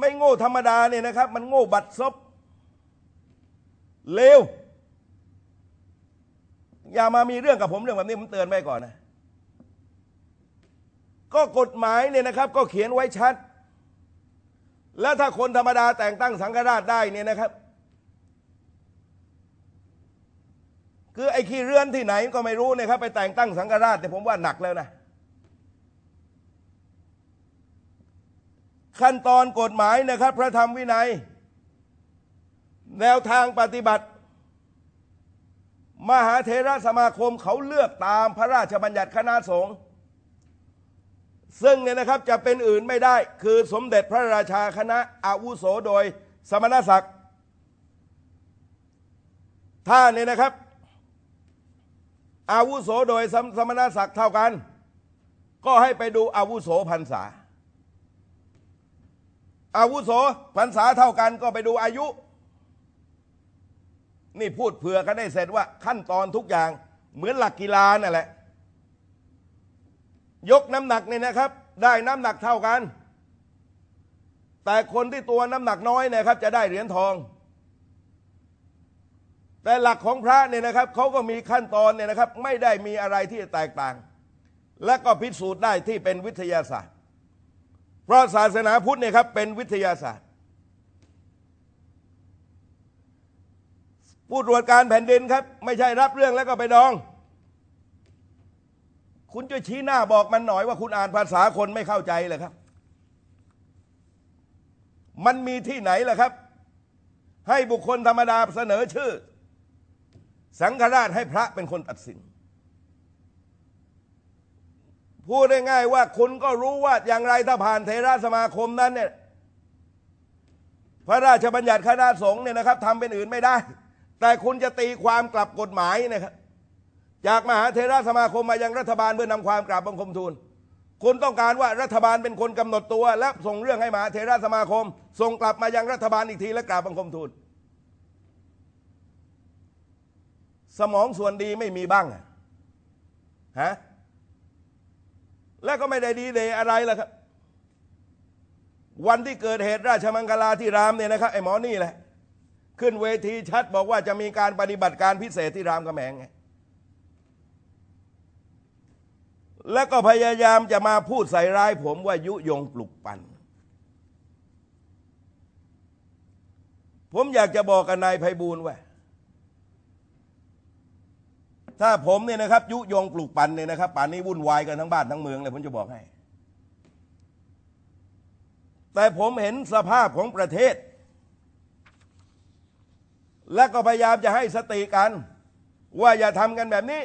ไม่โง่ธรรมดาเนี่ยนะครับมันโง่บัดซบเลวอย่ามามีเรื่องกับผมเรื่องแบบนี้ผมเตือนไว้ก่อนนะก็กฎหมายเนี่ยนะครับ ก็เขียนไว้ชัด แล้วถ้าคนธรรมดาแต่งตั้งสังฆราชได้เนี่ยนะครับ คือไอ้ขี้เรือนที่ไหนก็ไม่รู้นะครับไปแต่งตั้งสังฆราชแต่ผมว่าหนักแล้วนะขั้นตอนกฎหมายนะครับพระธรรมวินัย แนวทางปฏิบัติ มหาเทระสมาคมเขาเลือกตามพระราชบัญญัติคณะสงฆ์ซึ่งเนี่ยนะครับจะเป็นอื่นไม่ได้คือสมเด็จพระราชาคณะอาวุโสโดยสมณศักดิ์ถ้าเนี่ยนะครับอาวุโสโดยสมณศักดิ์เท่ากัน ก็ให้ไปดูอาวุโสพรรษาอาวุโสพรรษาเท่ากันก็ไปดูอายุ นี่พูดเผื่อกันได้เสร็จว่าขั้นตอนทุกอย่าง เหมือนหลักกีฬานั่นแหละ ยกน้ำหนักเนี่ยนะครับ ได้น้ำหนักเท่ากัน แต่คนที่ตัวน้ำหนักน้อยนะครับ จะได้เหรียญทอง แต่หลักของพระเนี่ยนะครับเขาก็มีขั้นตอนเนี่ยนะครับ ไม่ได้มีอะไรที่แตกต่าง และก็พิสูจน์ได้ที่เป็นวิทยาศาสตร์เพราะศาสนาพุทธเนี่ยครับเป็นวิทยาศาสตร์ผู้ตรวจการแผ่นดินครับ ไม่ใช่รับเรื่องแล้วก็ไปดอง คุณจะชี้หน้าบอกมันหน่อยว่าคุณอ่านภาษาคนไม่เข้าใจเลยครับ มันมีที่ไหนล่ะครับ ให้บุคคลธรรมดาเสนอชื่อ สังฆราชให้พระเป็นคนตัดสินพูดง่ายๆว่าคุณก็รู้ว่าอย่างไรถ้าผ่านเทราสมาคมนั้นเนี่ยพระราชบัญญัติคณะสงฆ์เนี่ยนะครับทำเป็นอื่นไม่ได้ แต่คุณจะตีความกลับกฎหมายนะครับจากมหาเทราสมาคมมายังรัฐบาลเพื่อนำความกราบบังคมทูล คุณต้องการว่ารัฐบาลเป็นคนกำหนดตัวและส่งเรื่องให้มหาเทราสมาคม ส่งกลับมายังรัฐบาลอีกทีและกราบบังคมทูล สมองส่วนดีไม่มีบ้างฮะและก็ไม่ได้ดีเดย์อะไรล่ะครับ วันที่เกิดเหตุราชมังคลาที่รามเนี่ยนะครับ ไอ้หมอนี่แหละ ขึ้นเวทีชัดบอกว่าจะมีการปฏิบัติการพิเศษที่รามกระแมงไงแล้วก็พยายามจะมาพูดใส่ร้ายผมว่ายุยงปลุกปั่นผมอยากจะบอกกับนายไพบูลว่าถ้าผมเนี่ยนะครับ ยุยงปลูกปั่นเนี่ยนะครับป่านนี้วุ่นวายกันทั้งบ้านทั้งเมืองเลยผมจะบอกให้ แต่ผมเห็นสภาพของประเทศ และก็พยายามจะให้สติกัน ว่าอย่าทำกันแบบนี้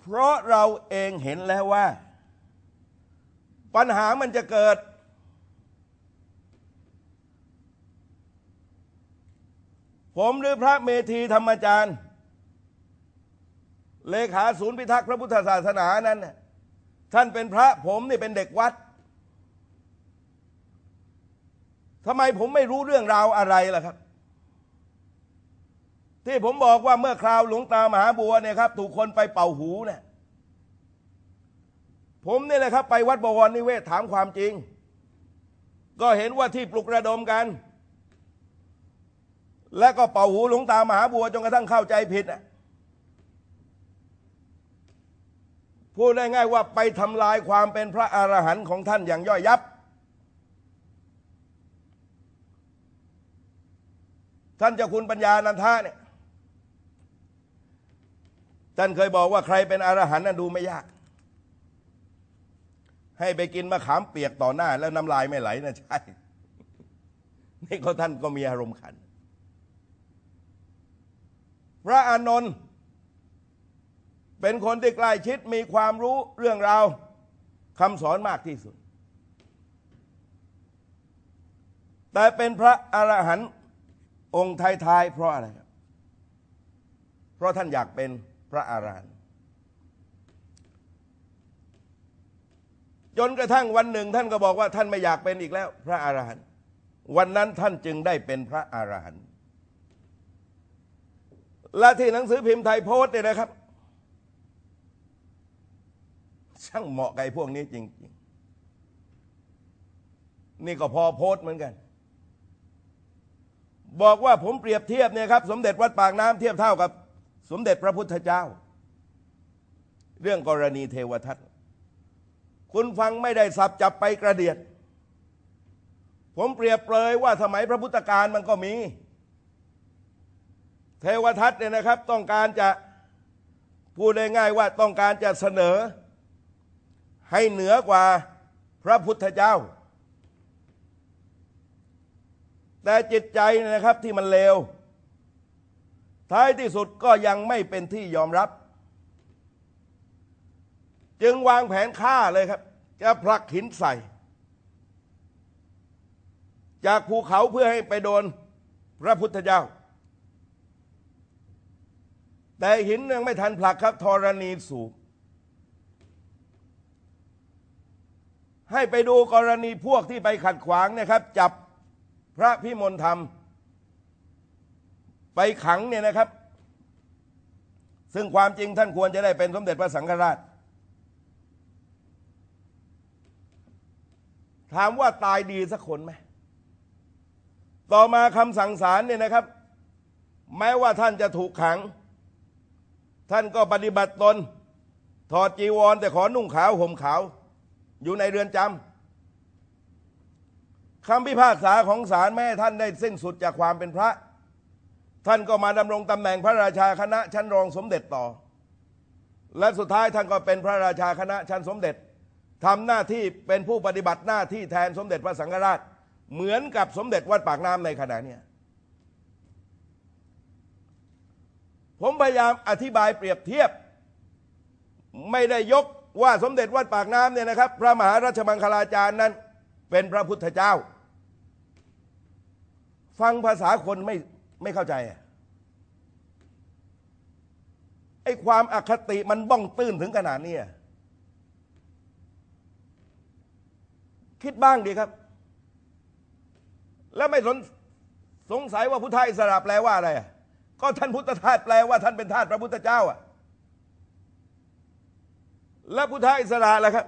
เพราะเราเองเห็นแล้วว่า ปัญหามันจะเกิดผมหรือพระเมธีธรรมจารย์ เลขาศูนย์พิทักษ์พระพุทธศาสนานั้นท่านเป็นพระผมนี่เป็นเด็กวัดทำไมผมไม่รู้เรื่องราวอะไรล่ะครับ ที่ผมบอกว่าเมื่อคราวหลวงตามหาบัวเนี่ยครับถูกคนไปเป่าหูเนี่ย ผมนี่แหละครับไปวัดบวรนิเวศถามความจริง ก็เห็นว่าที่ปลุกระดมกันและก็เป่าหูหลวงตามหาบัวจนกระทั่งเข้าใจผิดอ่ะ พูดง่ายๆว่าไปทำลายความเป็นพระอรหันต์ของท่านอย่างย่อยยับ ท่านเจ้าคุณปัญญานันทาเนี่ย ท่านเคยบอกว่าใครเป็นอรหันต์นั้นดูไม่ยาก ให้ไปกินมะขามเปียกต่อหน้าแล้วน้ำลายไม่ไหลนะใช่ นี่ก็ท่านก็มีอารมณ์ขันพระอานนท์เป็นคนที่ใกล้ชิดมีความรู้เรื่องราวคำสอนมากที่สุด แต่เป็นพระอรหันต์องค์ไทยๆเพราะอะไรครับเพราะท่านอยากเป็นพระอรหันต์จนกระทั่งวันหนึ่งท่านก็บอกว่าท่านไม่อยากเป็นอีกแล้วพระอรหันต์วันนั้นท่านจึงได้เป็นพระอรหันต์และที่หนังสือพิมพ์ไทยโพสต์เนี่ยนะครับ ช่างเหมาะกับพวกนี้จริง ๆนี่ก็พอโพสต์เหมือนกัน บอกว่าผมเปรียบเทียบเนี่ยครับ สมเด็จวัดปากน้ำเทียบเท่ากับ สมเด็จพระพุทธเจ้า เรื่องกรณีเทวทัตคุณฟังไม่ได้สับจับไปกระเดียด ผมเปรียบเปรยว่าสมัยพระพุทธการมันก็มีเทวทัตเนี่ยนะครับ ต้องการจะ พูดง่ายๆว่าต้องการจะเสนอให้เหนือกว่าพระพุทธเจ้า แต่จิตใจนะครับที่มันเลว ท้ายที่สุดก็ยังไม่เป็นที่ยอมรับ จึงวางแผนฆ่าเลยครับ จะผลักหินใส่ จากภูเขาเพื่อให้ไปโดนพระพุทธเจ้าแต่หินยังไม่ทันผลักครับธรณีสูบให้ไปดูกรณีพวกที่ไปขัดขวางนะครับ จับพระพิมลธรรม ไปขังเนี่ยนะครับ ซึ่งความจริงท่านควรจะได้เป็นสมเด็จพระสังฆราช ถามว่าตายดีสักคนไหม ต่อมาคำสั่งศาลเนี่ยนะครับ แม้ว่าท่านจะถูกขังท่านก็ปฏิบัติตนถอดจีวรแต่ขอนุ่งขาวห่มขาวอยู่ในเรือนจำคำพิพากษาของศาลแม่ท่านได้สิ้นสุดจากความเป็นพระ ท่านก็มาดำรงตำแหน่งพระราชาคณะชั้นรองสมเด็จต่อ และสุดท้ายท่านก็เป็นพระราชาคณะชั้นสมเด็จทำหน้าที่เป็นผู้ปฏิบัติหน้าที่แทนสมเด็จพระสังฆราชเหมือนกับสมเด็จวัดปากน้ำในขณะเนี้ยผมพยายามอธิบายเปรียบเทียบ ไม่ได้ยกว่าสมเด็จวัดปากน้ำเนี่ยนะครับ พระมหาราชมังคลาจารย์นั้น เป็นพระพุทธเจ้า ฟังภาษาคนไม่ไม่เข้าใจ ไอ้ความอคติมันบ้องตื้นถึงขนาดนี้ คิดบ้างดีครับ แล้วไม่สสงสัยว่าพุทธอิสระแปลว่าอะไรอ่ะก็ท่านพุทธทาสแปลว่าท่านเป็นทาสพระพุทธเจ้าอ่ะและพุทธอิสระแล้ะครับ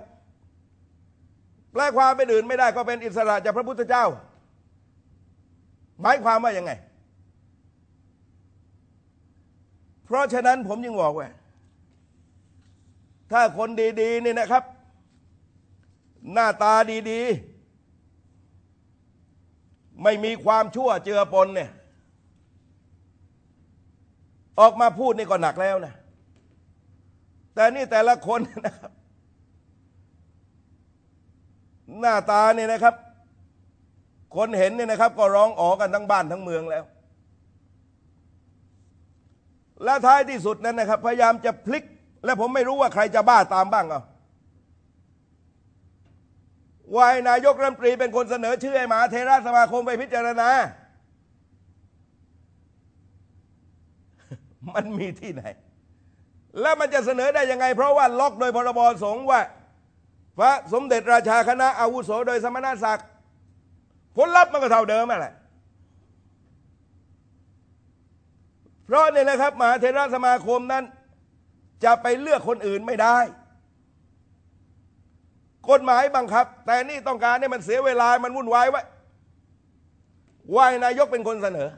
แปลความเป็นอื่นไม่ได้ก็เป็นอิสระจากพระพุทธเจ้า หมายความว่ายังไง เพราะฉะนั้นผมยังบอกว่าถ้าคนดี ๆนี่นะครับ หน้าตาดีๆ ไม่มีความชั่วเจือปนเนี่ยออกมาพูดนี่ก็หนักแล้วนะ แต่นี่แต่ละคนนะครับหน้าตาเนี่ยนะครับ คนเห็นเนี่ยนะครับ ก็ร้องอ๋อกันทั้งบ้านทั้งเมืองแล้ว และท้ายที่สุดนั้นนะครับ พยายามจะพลิก และผมไม่รู้ว่าใครจะบ้าตามบ้างเอาวายนายกรัฐมนตรีเป็นคนเสนอ ชื่อไห้มหาเทราสมาคมไปพิจารณามันมีที่ไหน แล้วมันจะเสนอได้ยังไง เพราะว่าล็อกโดยพรบ สงฆ์ว่า พระสมเด็จราชาคณะอาวุโสโดยสมณศักดิ์ผลลัพธ์มันก็เท่าเดิมแหละเพราะเนี่ยนะครับมหาเทราสมาคมนั้นจะไปเลือกคนอื่นไม่ได้ กฎหมายบังคับ แต่นี่ต้องการให้มันเสียเวลามันวุ่นวายไว้ว่ายนายกเป็นคนเสนอ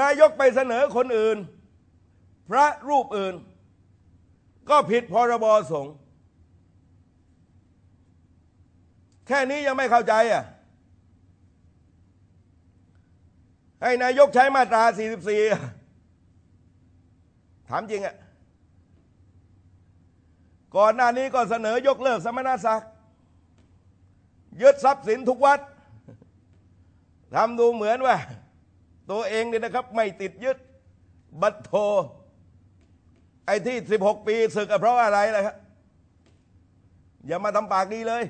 นายกไปเสนอคนอื่น พระรูปอื่น ก็ผิดพรบสงฆ์แค่นี้ยังไม่เข้าใจอ่ะให้นายกใช้มาตรา 44 ถามจริงอ่ะ ก่อนหน้านี้ก็เสนอยกเลิกสมณศักดิ์ยึดทรัพย์สินทุกวัดทำดูเหมือนว่าตัวเองเนี่ยนะครับ ไม่ติดยึดบัตโทไอ้ที่สิบหกปีศึกเพราะอะไรล่ะครับ อย่ามาทำปากดีเลย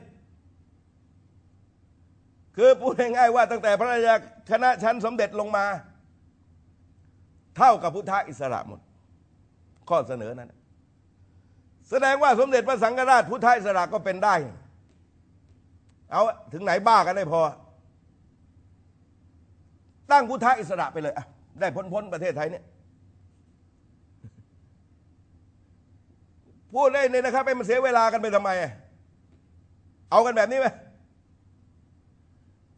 คือพูดง่าย ๆ ว่า ตั้งแต่พระราชคณะชั้นสมเด็จลงมา เท่ากับพุทธอิสระหมด ข้อเสนอนั้นแสดงว่าสมเด็จพระสังฆราชพุทธอิสระก็เป็นได้ เอาถึงไหนบ้ากันได้พอตั้งพุทธอิสระไปเลยอะได้พ้นพ้นประเทศไทยเนี่ย พูดได้เลยนะครับไปมันเสียเวลากันไปทำไม เอากันแบบนี้ไหม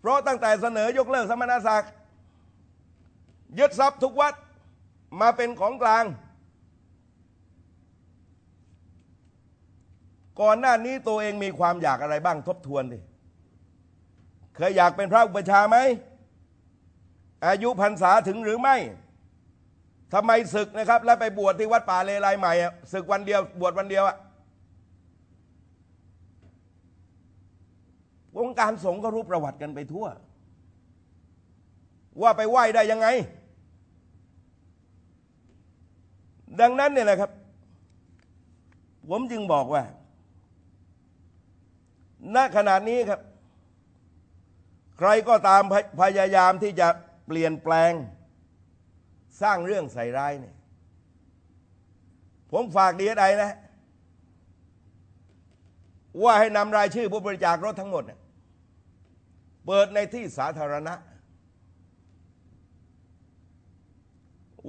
เพราะตั้งแต่เสนอ ยกเลิกสมณศักดิ์ยึดทรัพย์ทุกวัดมาเป็นของกลาง ก่อนหน้านี้ตัวเองมีความอยากอะไรบ้างทบทวนดิ เคยอยากเป็นพระอุปชาไหมอายุพรรษาถึงหรือไม่ ทำไมศึกนะครับ แล้วไปบวชที่วัดป่าเลไลใหม่ศึกวันเดียว บวชวันเดียวอะวงการสงฆ์ก็รู้ประวัติกันไปทั่ว ว่าไปไหว้ได้ยังไง ดังนั้นเนี่ยนะครับ ผมจึงบอกว่าณขณะนี้ครับ ใครก็ตามพยายามที่จะเปลี่ยนแปลงสร้างเรื่องใส่ร้ายเนี่ยผมฝากดีไจนะ ว่าให้นำรายชื่อผู้บริจาครถทั้งหมดเปิดในที่สาธารณะ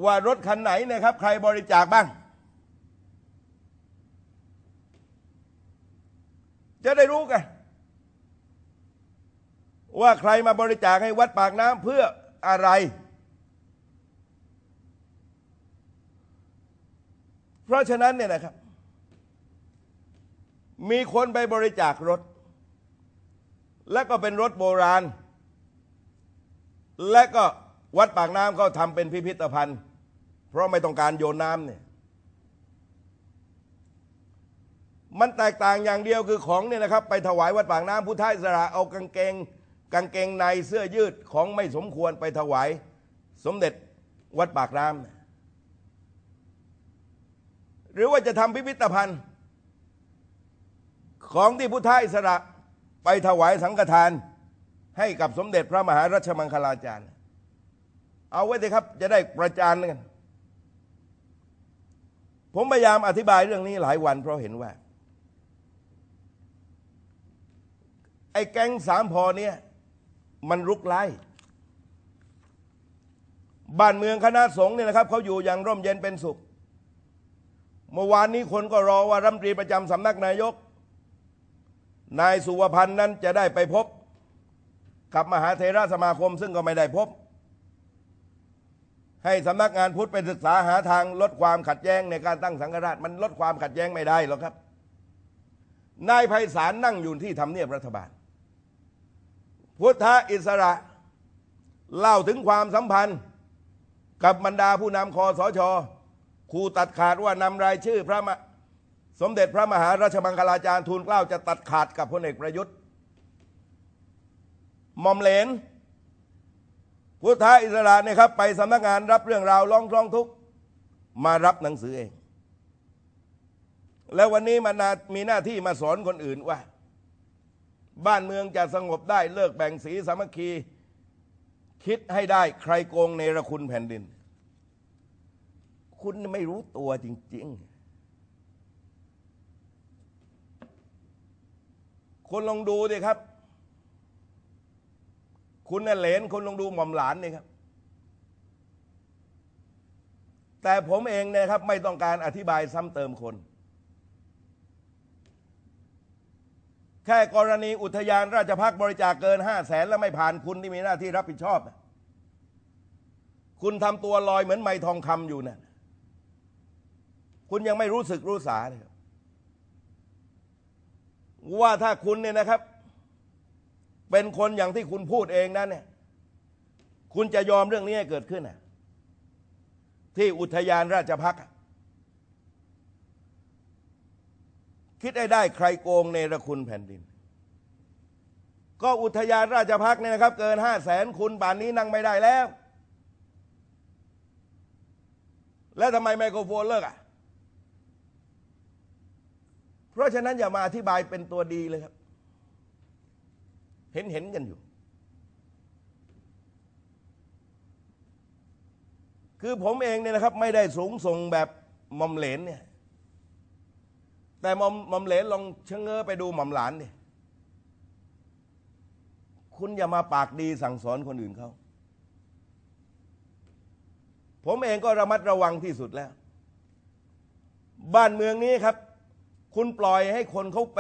ว่ารถคันไหนนะครับ ใครบริจาคบ้าง จะได้รู้กัน ว่าใครมาบริจาคให้วัดปากน้ำเพื่ออะไร เพราะฉะนั้นเนี่ยนะครับ มีคนไปบริจาครถ และก็เป็นรถโบราณ และก็วัดปากน้ำก็ทำเป็นพิพิธภัณฑ์ เพราะไม่ต้องการโยนน้ำเนี่ย มันแตกต่างอย่างเดียวคือของเนี่ยนะครับ ไปถวายวัดปากน้ำผู้ท้ายสระ เอากางเกงกางเกงในเสื้อยืดของไม่สมควรไปถวายสมเด็จวัดปากรามหรือว่าจะทำพิพิธภัณฑ์ ของที่พุทธอิสระไปถวายสังฆทาน ให้กับสมเด็จพระมหารัชมังคลาจารย์ เอาไว้เลยครับจะได้ประจานกัน ผมพยายามอธิบายเรื่องนี้หลายวันเพราะเห็นว่า ไอ้แก๊งสามพอเนี่ยมันรุกไล่บ้านเมืองคณะสงฆ์เนี่ยนะครับเขาอยู่อย่างร่มเย็นเป็นสุข เมื่อวานนี้คนก็รอว่ารัฐมนตรีประจำสำนักนายก นายสุวพันธ์นั้นจะได้ไปพบกับมหาเทราสมาคมซึ่งก็ไม่ได้พบ ให้สำนักงานพุทธไปศึกษาหาทางลดความขัดแย้งในการตั้งสังฆราช มันลดความขัดแย้งไม่ได้หรอกครับ นายไพศาลนั่งอยู่ที่ทำเนียบรัฐบาลพุทธอิสระเล่าถึงความสัมพันธ์กับบรรดาผู้นำคอสชครูตัดขาดว่านำรายชื่อพระมสมเด็จพระมหาราชบังคลาจารย์ทูลเกล้าจะตัดขาดกับพลเอกประยุทธ์ มอมเลน พุทธอิสระเนี่ยครับไปสำนักงานรับเรื่องราวร้องร้องทุกข์มารับหนังสือเอง แล้ววันนี้มันมีหน้าที่มาสอนคนอื่นว่าบ้านเมืองจะสงบได้เลิกแบ่งสีสามัคคี คิดให้ได้ใครโกงเนรคุณแผ่นดิน คุณไม่รู้ตัวจริงๆคุณลองดูดิครับ คุณน่ะเหลนคุณลองดูหม่อมหลานนี่ครับ แต่ผมเองเนะครับ ไม่ต้องการอธิบายซ้ำเติมคนแค่กรณีอุทยานราชพักบริจาคเกินห้าแสนแล้วไม่ผ่านคุณที่มีหน้าที่รับผิดชอบ คุณทำตัวลอยเหมือนไม้ทองคำอยู่นะ่ะคุณยังไม่รู้สึกรู้สาเลยว่าถ้าคุณเนี่ยนะครับ เป็นคนอย่างที่คุณพูดเองนั้นเนี่ย คุณจะยอมเรื่องนี้ให้เกิดขึ้นนะที่อุทยานราชพักษ์คิดได้ได้ใครโกงในระคุณแผ่นดิน ก็อุทยานราชพักเนี่ยนะครับ เกินห้าแสนคุณป่านนี้นั่งไม่ได้แล้ว แล้วทำไมไมโครโฟนเลิกอ่ะ เพราะฉะนั้นอย่ามาอธิบายเป็นตัวดีเลยครับ เห็นเห็นกันอยู่ คือผมเองเนี่ยนะครับ ไม่ได้สูงส่งแบบมอมเหลน เนี่ยแต่มอมมอมเหลนลองเชงเงอไปดูหม่อมหลานดิ คุณอย่ามาปากดีสั่งสอนคนอื่นเขา ผมเองก็ระมัดระวังที่สุดแล้ว บ้านเมืองนี้ครับ คุณปล่อยให้คนเขาไป